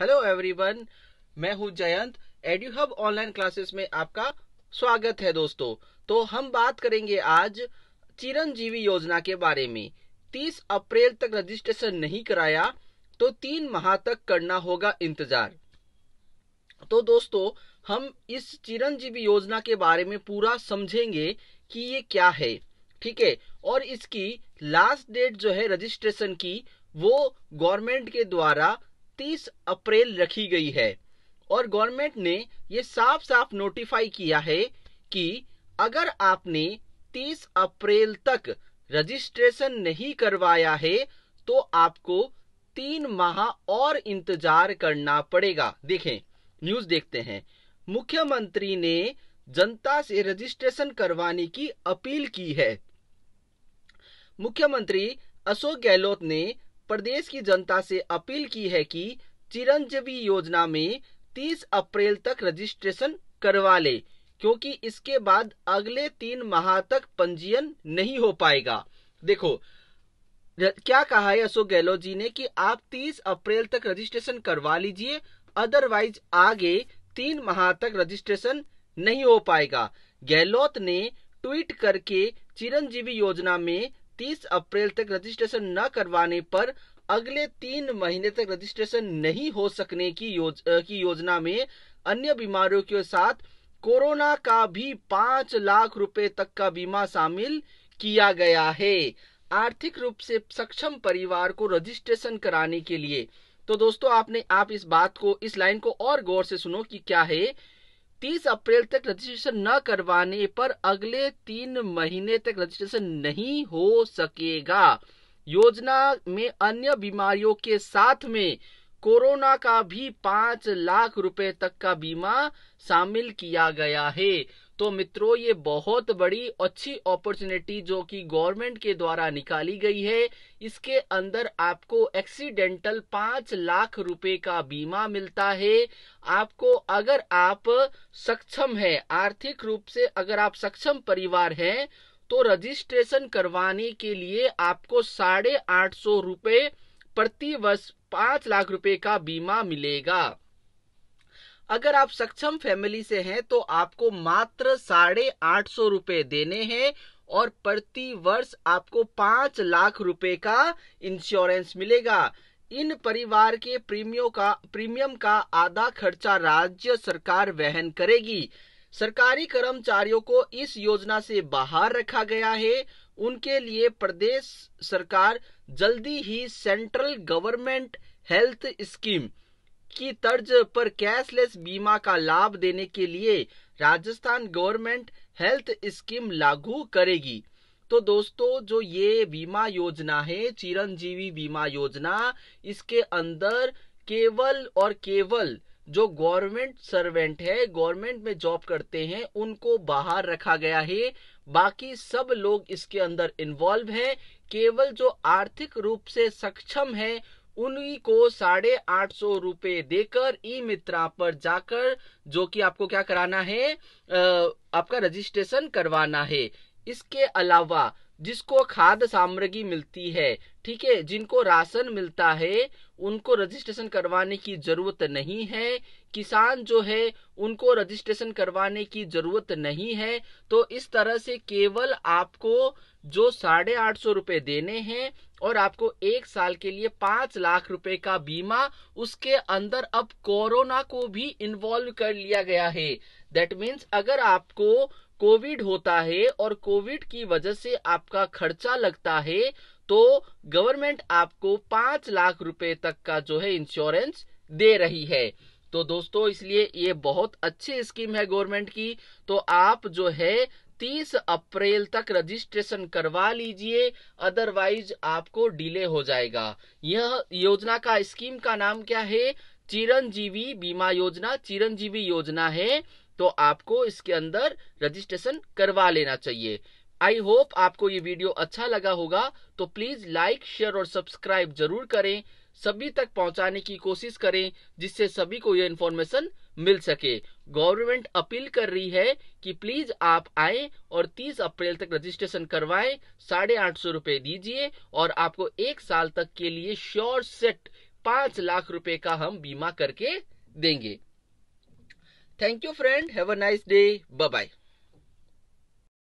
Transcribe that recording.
Hello everyone मैं हूं Jayant Edu Hub online classes में आपका स्वागत है दोस्तों तो हम बात करेंगे आज चिरंजीवी योजना के बारे में 30 अप्रैल तक रजिस्ट्रेशन नहीं कराया तो तीन माह तक करना होगा इंतजार तो दोस्तों हम इस चिरंजीवी योजना के बारे में पूरा समझेंगे कि ये क्या है ठीक है और इसकी लास्ट डेट जो है रजिस्ट्रेशन की वो गवर्नमेंट के द्वारा 31 अप्रैल रखी गई है और गवर्नमेंट ने ये साफ साफ नोटिफाई किया है कि अगर आपने 30 अप्रैल तक रजिस्ट्रेशन नहीं करवाया है तो आपको तीन माह और इंतजार करना पड़ेगा देखें न्यूज देखते हैं मुख्यमंत्री ने जनता से रजिस्ट्रेशन करवाने की अपील की है मुख्यमंत्री अशोक गहलोत ने प्रदेश की जनता से अपील की है कि चिरंजीवी योजना में 30 अप्रैल तक रजिस्ट्रेशन करवा ले क्योंकि इसके बाद अगले तीन माह तक पंजीयन नहीं हो पाएगा देखो क्या कहा है अशोक गहलोत जी ने कि आप 30 अप्रैल तक रजिस्ट्रेशन करवा लीजिए अदरवाइज आगे तीन माह तक रजिस्ट्रेशन नहीं हो पाएगा गहलोत ने ट्वीट करके चिरंजीवी योजना में 30 अप्रैल तक रजिस्ट्रेशन न करवाने पर अगले तीन महीने तक रजिस्ट्रेशन नहीं हो सकने की, योज, की योजना में अन्य बीमारियों के साथ कोरोना का भी पांच लाख रुपए तक का बीमा शामिल किया गया है आर्थिक रूप से सक्षम परिवार को रजिस्ट्रेशन कराने के लिए तो दोस्तों आपने आप इस बात को इस लाइन को और गौर से सुनो कि क्या है तीस अप्रैल तक रजिस्ट्रेशन न करवाने पर अगले तीन महीने तक रजिस्ट्रेशन नहीं हो सकेगा योजना में अन्य बीमारियों के साथ में कोरोना का भी पांच लाख रुपए तक का बीमा शामिल किया गया है तो मित्रों ये बहुत बड़ी अच्छी अपॉर्चुनिटी जो कि गवर्नमेंट के द्वारा निकाली गई है इसके अंदर आपको एक्सीडेंटल पांच लाख रुपए का बीमा मिलता है आपको अगर आप सक्षम है आर्थिक रूप से अगर आप सक्षम परिवार हैं तो रजिस्ट्रेशन करवाने के लिए आपको साढ़े आठ सौ रुपए प्रति वर्ष पांच लाख रुपए का बीमा मिलेगा अगर आप सक्षम फैमिली से हैं तो आपको मात्र साढ़े आठ सौ रूपए देने हैं और प्रति वर्ष आपको पांच लाख रुपए का इंश्योरेंस मिलेगा इन परिवार के प्रीमियम का प्रीमियम का आधा खर्चा राज्य सरकार वहन करेगी सरकारी कर्मचारियों को इस योजना से बाहर रखा गया है उनके लिए प्रदेश सरकार जल्दी ही सेंट्रल गवर्नमेंट हेल्थ स्कीम की तर्ज पर कैशलेस बीमा का लाभ देने के लिए राजस्थान गवर्नमेंट हेल्थ स्कीम लागू करेगी तो दोस्तों जो ये बीमा योजना है चिरंजीवी बीमा योजना इसके अंदर केवल और केवल जो गवर्नमेंट सर्वेंट है गवर्नमेंट में जॉब करते हैं उनको बाहर रखा गया है बाकी सब लोग इसके अंदर इन्वॉल्व हैं केवल जो आर्थिक रूप से सक्षम है उन्हीं को साढ़े आठ सौ रुपये देकर ई मित्रा पर जाकर जो कि आपको क्या कराना है आपका रजिस्ट्रेशन करवाना है इसके अलावा जिसको खाद सामग्री मिलती है ठीक है जिनको राशन मिलता है उनको रजिस्ट्रेशन करवाने की जरूरत नहीं है किसान जो है उनको रजिस्ट्रेशन करवाने की जरूरत नहीं है तो इस तरह से केवल आपको जो साढ़े आठ सौ रुपये देने हैं और आपको एक साल के लिए पांच लाख रुपए का बीमा उसके अंदर अब कोरोना को भी इन्वॉल्व कर लिया गया है दैट मीन्स अगर आपको कोविड होता है और कोविड की वजह से आपका खर्चा लगता है तो गवर्नमेंट आपको पांच लाख रुपए तक का जो है इंश्योरेंस दे रही है तो दोस्तों इसलिए ये बहुत अच्छी स्कीम है गवर्नमेंट की तो आप जो है 30 अप्रैल तक रजिस्ट्रेशन करवा लीजिए अदरवाइज आपको डिले हो जाएगा यह योजना का स्कीम का नाम क्या है चिरंजीवी बीमा योजना चिरंजीवी योजना है तो आपको इसके अंदर रजिस्ट्रेशन करवा लेना चाहिए आई होप आपको ये वीडियो अच्छा लगा होगा तो प्लीज लाइक शेयर और सब्सक्राइब जरूर करें सभी तक पहुंचाने की कोशिश करें जिससे सभी को ये इन्फॉर्मेशन मिल सके गवर्नमेंट अपील कर रही है कि प्लीज आप आए और 30 अप्रैल तक रजिस्ट्रेशन करवाएं साढ़े आठ सौ रूपए दीजिए और आपको एक साल तक के लिए श्योर सेट पांच लाख रुपए का हम बीमा करके देंगे Thank you, friend. Have a nice day. Bye bye.